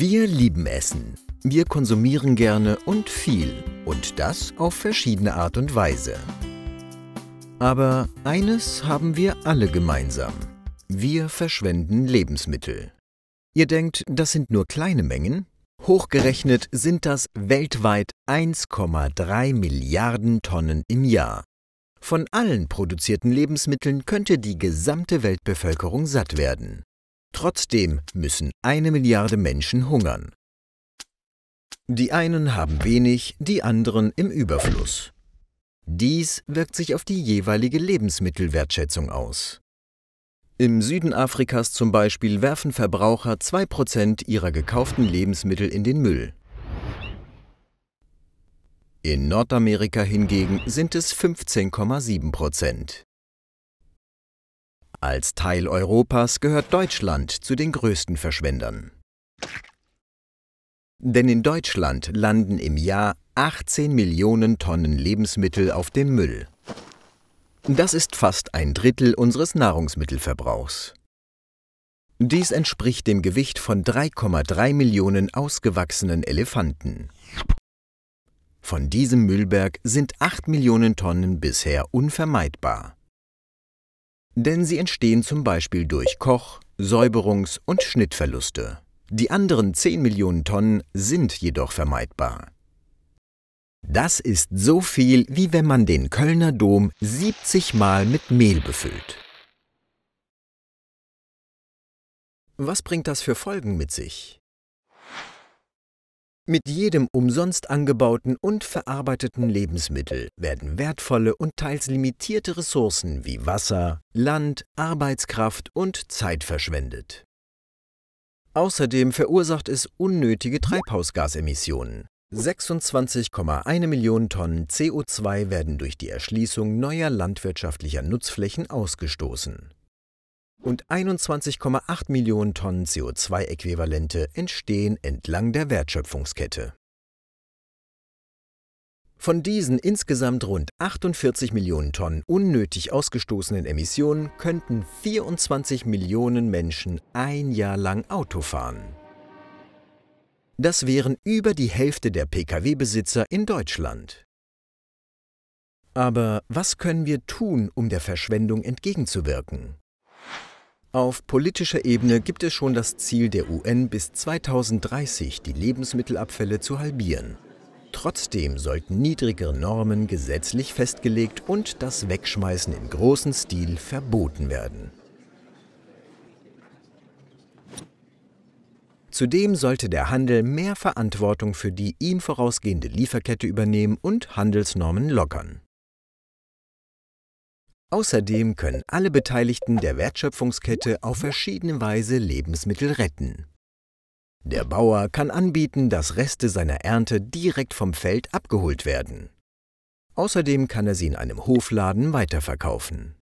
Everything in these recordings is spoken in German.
Wir lieben Essen. Wir konsumieren gerne und viel. Und das auf verschiedene Art und Weise. Aber eines haben wir alle gemeinsam. Wir verschwenden Lebensmittel. Ihr denkt, das sind nur kleine Mengen? Hochgerechnet sind das weltweit 1,3 Milliarden Tonnen im Jahr. Von allen produzierten Lebensmitteln könnte die gesamte Weltbevölkerung satt werden. Trotzdem müssen eine Milliarde Menschen hungern. Die einen haben wenig, die anderen im Überfluss. Dies wirkt sich auf die jeweilige Lebensmittelwertschätzung aus. Im Süden Afrikas zum Beispiel werfen Verbraucher 2% ihrer gekauften Lebensmittel in den Müll. In Nordamerika hingegen sind es 15,7%. Als Teil Europas gehört Deutschland zu den größten Verschwendern. Denn in Deutschland landen im Jahr 18 Millionen Tonnen Lebensmittel auf dem Müll. Das ist fast ein Drittel unseres Nahrungsmittelverbrauchs. Dies entspricht dem Gewicht von 3,3 Millionen ausgewachsenen Elefanten. Von diesem Müllberg sind 8 Millionen Tonnen bisher unvermeidbar denn sie entstehen zum Beispiel durch Koch-, Säuberungs- und Schnittverluste. Die anderen 10 Millionen Tonnen sind jedoch vermeidbar. Das ist so viel, wie wenn man den Kölner Dom 70 Mal mit Mehl befüllt. Was bringt das für Folgen mit sich? Mit jedem umsonst angebauten und verarbeiteten Lebensmittel werden wertvolle und teils limitierte Ressourcen wie Wasser, Land, Arbeitskraft und Zeit verschwendet. Außerdem verursacht es unnötige Treibhausgasemissionen. 26,1 Millionen Tonnen CO2 werden durch die Erschließung neuer landwirtschaftlicher Nutzflächen ausgestoßen und 21,8 Millionen Tonnen CO2-Äquivalente entstehen entlang der Wertschöpfungskette. Von diesen insgesamt rund 48 Millionen Tonnen unnötig ausgestoßenen Emissionen könnten 24 Millionen Menschen ein Jahr lang Auto fahren. Das wären über die Hälfte der Pkw-Besitzer in Deutschland. Aber was können wir tun, um der Verschwendung entgegenzuwirken? Auf politischer Ebene gibt es schon das Ziel der UN, bis 2030 die Lebensmittelabfälle zu halbieren. Trotzdem sollten niedrigere Normen gesetzlich festgelegt und das Wegschmeißen im großen Stil verboten werden. Zudem sollte der Handel mehr Verantwortung für die ihm vorausgehende Lieferkette übernehmen und Handelsnormen lockern. Außerdem können alle Beteiligten der Wertschöpfungskette auf verschiedene Weise Lebensmittel retten. Der Bauer kann anbieten, dass Reste seiner Ernte direkt vom Feld abgeholt werden. Außerdem kann er sie in einem Hofladen weiterverkaufen.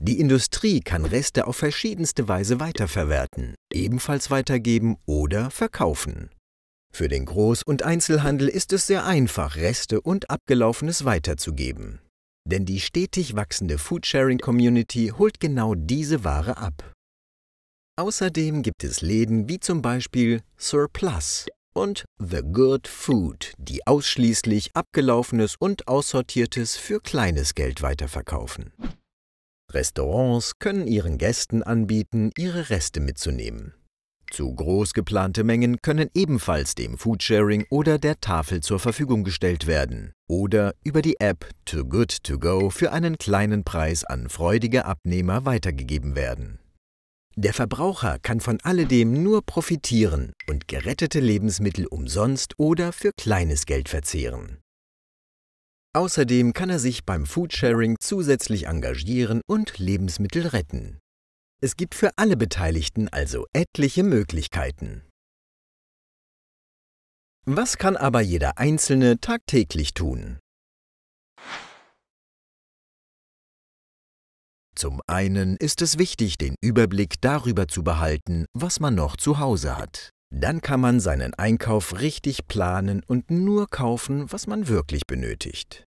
Die Industrie kann Reste auf verschiedenste Weise weiterverwerten, ebenfalls weitergeben oder verkaufen. Für den Groß- und Einzelhandel ist es sehr einfach, Reste und Abgelaufenes weiterzugeben. Denn die stetig wachsende Foodsharing-Community holt genau diese Ware ab. Außerdem gibt es Läden wie zum Beispiel Surplus und The Good Food, die ausschließlich abgelaufenes und aussortiertes für kleines Geld weiterverkaufen. Restaurants können ihren Gästen anbieten, ihre Reste mitzunehmen. Zu groß geplante Mengen können ebenfalls dem Foodsharing oder der Tafel zur Verfügung gestellt werden oder über die App Too Good To Go für einen kleinen Preis an freudige Abnehmer weitergegeben werden. Der Verbraucher kann von alledem nur profitieren und gerettete Lebensmittel umsonst oder für kleines Geld verzehren. Außerdem kann er sich beim Foodsharing zusätzlich engagieren und Lebensmittel retten. Es gibt für alle Beteiligten also etliche Möglichkeiten. Was kann aber jeder Einzelne tagtäglich tun? Zum einen ist es wichtig, den Überblick darüber zu behalten, was man noch zu Hause hat. Dann kann man seinen Einkauf richtig planen und nur kaufen, was man wirklich benötigt.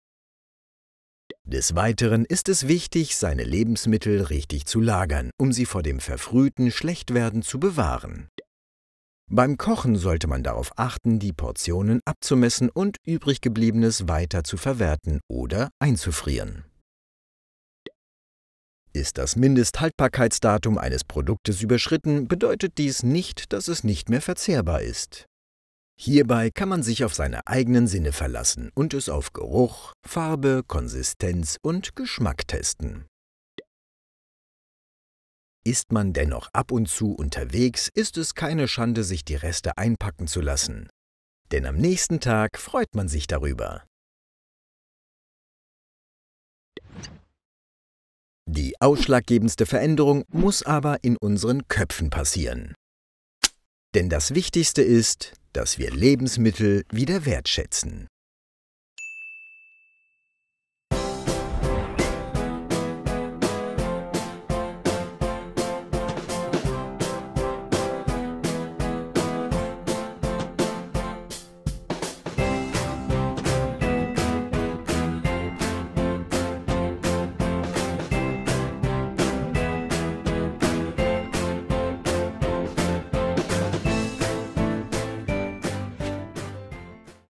Des Weiteren ist es wichtig, seine Lebensmittel richtig zu lagern, um sie vor dem verfrühten Schlechtwerden zu bewahren. Beim Kochen sollte man darauf achten, die Portionen abzumessen und übrig gebliebenes weiter zu verwerten oder einzufrieren. Ist das Mindesthaltbarkeitsdatum eines Produktes überschritten, bedeutet dies nicht, dass es nicht mehr verzehrbar ist. Hierbei kann man sich auf seine eigenen Sinne verlassen und es auf Geruch, Farbe, Konsistenz und Geschmack testen. Ist man dennoch ab und zu unterwegs, ist es keine Schande, sich die Reste einpacken zu lassen. Denn am nächsten Tag freut man sich darüber. Die ausschlaggebendste Veränderung muss aber in unseren Köpfen passieren. Denn das Wichtigste ist, dass wir Lebensmittel wieder wertschätzen.